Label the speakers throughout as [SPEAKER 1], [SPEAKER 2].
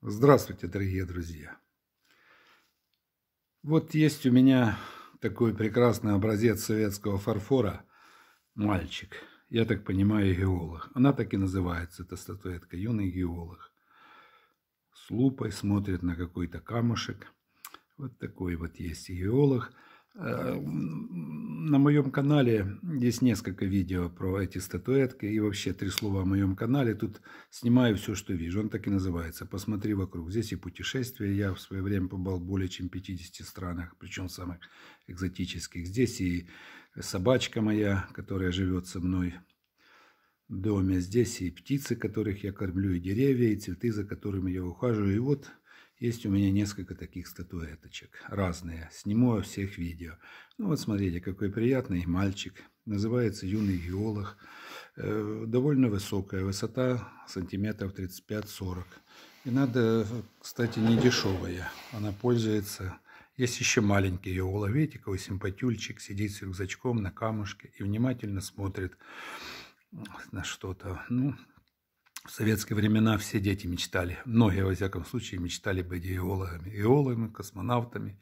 [SPEAKER 1] Здравствуйте, дорогие друзья! Вот есть у меня такой прекрасный образец советского фарфора «Мальчик». Я так понимаю, геолог. Она так и называется, эта статуэтка, юный геолог. С лупой смотрит на какой-то камушек. Вот такой вот есть геолог. Э, на моем канале есть несколько видео про эти статуэтки и вообще три слова о моем канале. Тут снимаю все, что вижу. Он так и называется. Посмотри вокруг. Здесь и путешествия. Я в свое время побывал более чем в 50 странах, причем самых экзотических. Здесь и собачка моя, которая живет со мной в доме. Здесь и птицы, которых я кормлю, и деревья, и цветы, за которыми я ухаживаю. И вот есть у меня несколько таких статуэточек. Разные. Сниму всех видео. Ну вот смотрите, какой приятный мальчик. Называется «Юный геолог». Э, довольно высокая высота, сантиметров 35-40. И надо, кстати, не дешевая. Она пользуется... Есть еще маленький геолог. Видите, какой симпатюльчик сидит с рюкзачком на камушке и внимательно смотрит на что-то. Ну, в советские времена все дети мечтали, многие, во всяком случае, мечтали быть геологами, геологами, космонавтами.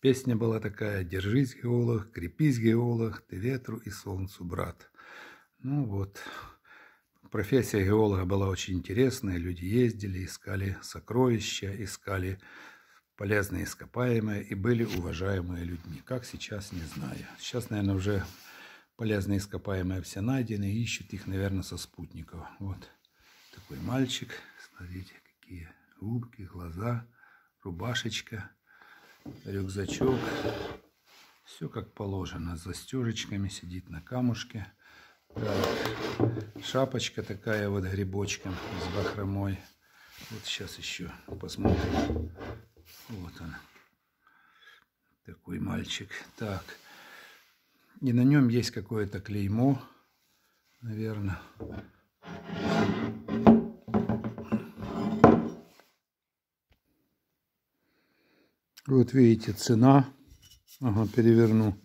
[SPEAKER 1] Песня была такая «Держись, геолог, крепись, геолог, ты ветру и солнцу, брат». Ну вот, профессия геолога была очень интересная, люди ездили, искали сокровища, искали полезные ископаемые и были уважаемые людьми. Как сейчас, не знаю. Сейчас, наверное, уже полезные ископаемые все найдены, ищут их, наверное, со спутников. Вот такой мальчик. Смотрите, какие губки, глаза, рубашечка, рюкзачок. Все как положено, с застежечками, сидит на камушке. Так. Шапочка такая вот грибочком с бахромой. Вот сейчас еще посмотрим. Вот он. Такой мальчик. Так. И на нем есть какое-то клеймо, наверное. Вот видите, цена. Ага, переверну.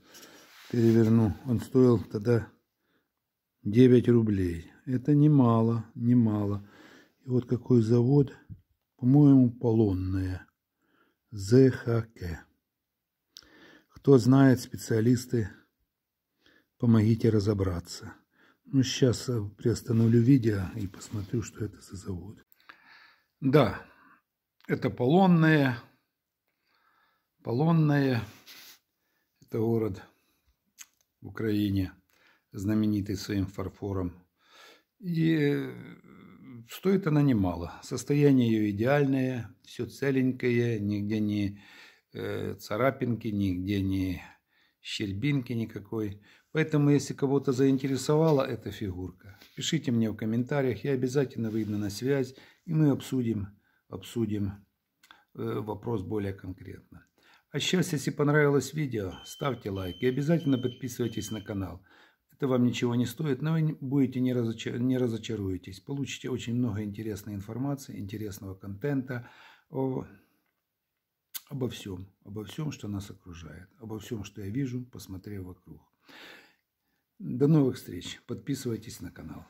[SPEAKER 1] Переверну. Он стоил тогда 9 рублей. Это немало, немало. И вот какой завод. По-моему, полонная. ЗХК. Кто знает, специалисты, помогите разобраться. Ну, сейчас э, приостановлю видео и посмотрю, что это за завод. Да, это полонная. Полонное – это город в Украине, знаменитый своим фарфором. И э, стоит она немало. Состояние ее идеальное, все целенькое, нигде не э, царапинки, нигде не щербинки никакой. Поэтому, если кого-то заинтересовала эта фигурка, пишите мне в комментариях, я обязательно выйду на связь, и мы обсудим, обсудим э, вопрос более конкретно. А сейчас, если понравилось видео, ставьте лайк и обязательно подписывайтесь на канал. Это вам ничего не стоит, но вы будете не, разочар... не разочаруетесь. Получите очень много интересной информации, интересного контента о... обо всем, обо всем, что нас окружает, обо всем, что я вижу, посмотрев вокруг. До новых встреч. Подписывайтесь на канал.